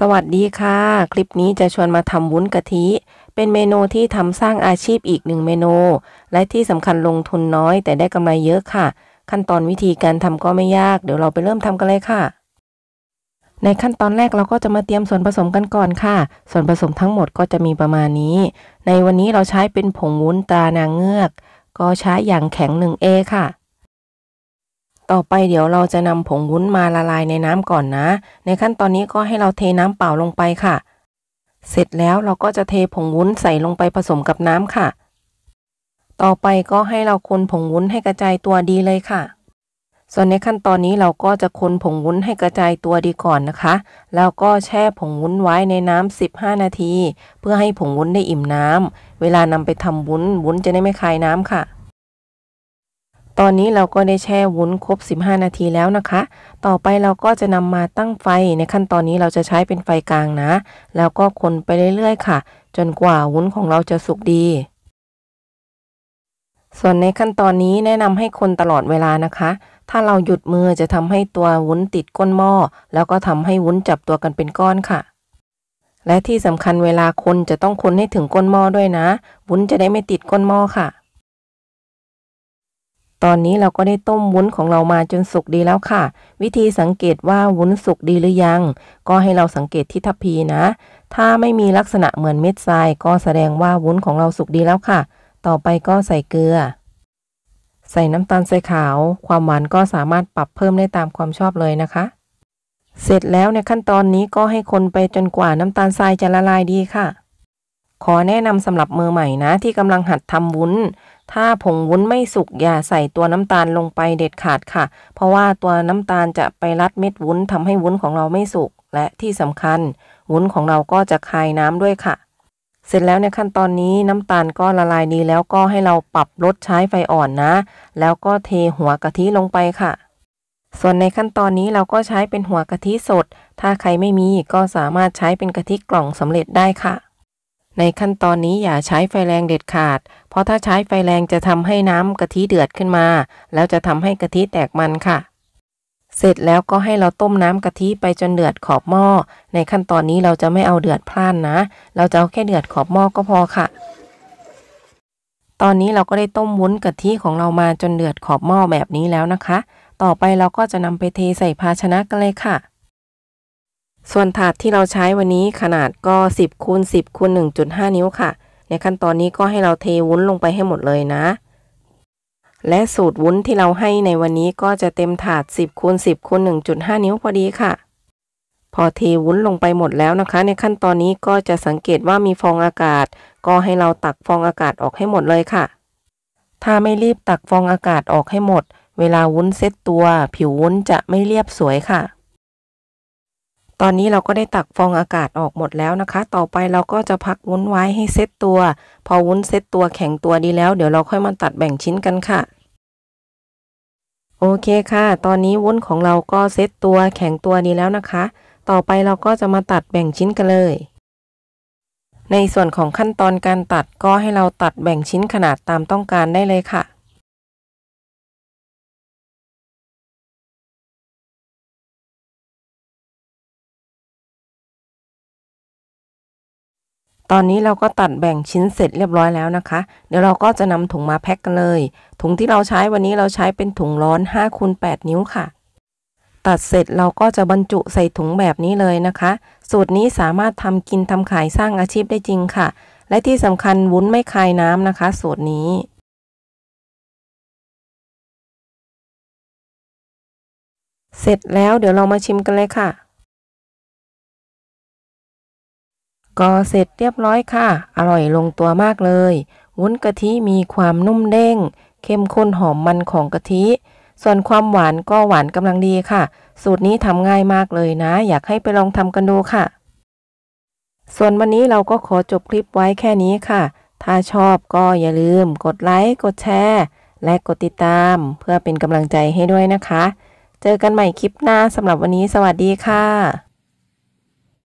สวัสดีค่ะ คลิปนี้จะชวนมาทำวุ้นกะทิ เป็นเมนูที่ทำสร้างอาชีพอีกหนึ่งเมนูและที่สำคัญลงทุนน้อย แต่ได้กำไรเยอะค่ะ ขั้นตอนวิธีการทำก็ไม่ยาก เดี๋ยวเราไปเริ่มทำกันเลยค่ะ ในขั้นตอนแรกเราก็จะมาเตรียมส่วนผสมกันก่อนค่ะ ส่วนผสมทั้งหมดก็จะมีประมาณนี้ ในวันนี้เราใช้เป็นผงวุ้นตานางเงือก ก็ใช้อย่างแข็ง 1A ค่ะต่อไปเดี๋ยวเราจะนำผงวุ้นมาละลายในน้ำก่อนนะ ในขั้นตอนนี้ก็ให้เราเทน้ำเปล่าลงไปค่ะ เสร็จแล้วเราก็จะเทผงวุ้นใส่ลงไปผสมกับน้ำค่ะ ต่อไปก็ให้เราคนผงวุ้นให้กระจายตัวดีเลยค่ะ ส่วนในขั้นตอนนี้เราก็จะคนผงวุ้นให้กระจายตัวดีก่อนนะคะ แล้วก็แช่ผงวุ้นไว้ในน้ำ15 นาที เพื่อให้ผงวุ้นได้อิ่มน้ำเวลานำไปทำวุ้นวุ้นจะได้ไม่คายน้ำค่ะตอนนี้เราก็ได้แช่วุ้นครบ 15 นาทีแล้วนะคะ ต่อไปเราก็จะนำมาตั้งไฟในขั้นตอนนี้เราจะใช้เป็นไฟกลางนะ แล้วก็คนไปเรื่อยๆค่ะ จนกว่าวุ้นของเราจะสุกดี ส่วนในขั้นตอนนี้แนะนำให้คนตลอดเวลานะคะ ถ้าเราหยุดมือจะทำให้ตัววุ้นติดก้นหม้อ แล้วก็ทำให้วุ้นจับตัวกันเป็นก้อนค่ะ และที่สำคัญเวลาคนจะต้องคนให้ถึงก้นหม้อด้วยนะ วุ้นจะได้ไม่ติดก้นหม้อค่ะตอนนี้เราก็ได้ต้มวุ้นของเรามาจนสุกดีแล้วค่ะ วิธีสังเกตว่าวุ้นสุกดีหรือยัง ก็ให้เราสังเกตที่ทัพพีนะ ถ้าไม่มีลักษณะเหมือนเม็ดทรายก็แสดงว่าวุ้นของเราสุกดีแล้วค่ะ ต่อไปก็ใส่เกลือใส่น้ำตาลใส่ขาว ความหวานก็สามารถปรับเพิ่มได้ตามความชอบเลยนะคะ เสร็จแล้วในขั้นตอนนี้ก็ให้คนไปจนกว่าน้ำตาลทรายจะละลายดีค่ะ ขอแนะนำสำหรับมือใหม่นะ ที่กำลังหัดทำวุ้นถ้าผงวุ้นไม่สุก อย่าใส่ตัวน้ำตาลลงไปเด็ดขาดค่ะ เพราะว่าตัวน้ำตาลจะไปรัดเม็ดวุ้นทำให้วุ้นของเราไม่สุก และที่สำคัญ วุ้นของเราก็จะคายน้ำด้วยค่ะ เสร็จแล้วในขั้นตอนนี้น้ำตาลก็ละลายดีแล้วก็ให้เราปรับลดใช้ไฟอ่อนนะ แล้วก็เทหัวกะทิลงไปค่ะ ส่วนในขั้นตอนนี้เราก็ใช้เป็นหัวกะทิสด ถ้าใครไม่มีก็สามารถใช้เป็นกะทิกล่องสำเร็จได้ค่ะ ในขั้นตอนนี้อย่าใช้ไฟแรงเด็ดขาดราะถ้าใช้ไฟแรงจะทำให้น้ำกะทิเดือดขึ้นมา แล้วจะทำให้กะทิแตกมันค่ะ เสร็จแล้วก็ให้เราต้มน้ำกะทิไปจนเดือดขอบหม้อ ในขั้นตอนนี้เราจะไม่เอาเดือดพล่านนะ เราจะเอาแค่เดือดขอบหม้อก็พอค่ะ ตอนนี้เราก็ได้ต้มวุ้นกะทิของเรามาจนเดือดขอบหม้อแบบนี้แล้วนะคะ ต่อไปเราก็จะนำไปเทใส่ภาชนะกันเลยค่ะ ส่วนถาดที่เราใช้วันนี้ขนาดก็ 10คูณ10คูณ1.5 นิ้วค่ะในขั้นตอนนี้ก็ให้เราเทวุ้นลงไปให้หมดเลยนะ และสูตรวุ้นที่เราให้ในวันนี้ก็จะเต็มถาด10คูณ10คูณ1.5 นิ้วพอดีค่ะ พอเทวุ้นลงไปหมดแล้วนะคะ ในขั้นตอนนี้ก็จะสังเกตว่ามีฟองอากาศ ก็ให้เราตักฟองอากาศออกให้หมดเลยค่ะ ถ้าไม่รีบตักฟองอากาศออกให้หมด เวลาวุ้นเซตตัว ผิววุ้นจะไม่เรียบสวยค่ะตอนนี้เราก็ได้ตักฟองอากาศออกหมดแล้วนะคะ ต่อไปเราก็จะพักวุ้นไว้ให้เซตตัว พอวุ้นเซตตัวแข็งตัวดีแล้ว เดี๋ยวเราค่อยมาตัดแบ่งชิ้นกันค่ะ โอเคค่ะ ตอนนี้วุ้นของเราก็เซตตัวแข็งตัวดีแล้วนะคะ ต่อไปเราก็จะมาตัดแบ่งชิ้นกันเลย ในส่วนของขั้นตอนการตัดก็ให้เราตัดแบ่งชิ้นขนาดตามต้องการได้เลยค่ะตอนนี้เราก็ตัดแบ่งชิ้นเสร็จเรียบร้อยแล้วนะคะ เดี๋ยวเราก็จะนำถุงมาแพ็คกันเลย ถุงที่เราใช้วันนี้เราใช้เป็นถุงร้อน5คูณ8นิ้วค่ะ ตัดเสร็จเราก็จะบรรจุใส่ถุงแบบนี้เลยนะคะ สูตรนี้สามารถทำกินทำขายสร้างอาชีพได้จริงค่ะ และที่สำคัญวุ้นไม่คายน้ำนะคะสูตรนี้ เสร็จแล้วเดี๋ยวเรามาชิมกันเลยค่ะก็เสร็จเรียบร้อยค่ะ อร่อยลงตัวมากเลย วุ้นกะทิมีความนุ่มเด้ง เข้มข้นหอมมันของกะทิ ส่วนความหวานก็หวานกำลังดีค่ะ สูตรนี้ทำง่ายมากเลยนะ อยากให้ไปลองทำกันดูค่ะ ส่วนวันนี้เราก็ขอจบคลิปไว้แค่นี้ค่ะ ถ้าชอบก็อย่าลืมกดไลค์ กดแชร์ และกดติดตาม เพื่อเป็นกำลังใจให้ด้วยนะคะ เจอกันใหม่คลิปหน้าสำหรับวันนี้สวัสดีค่ะ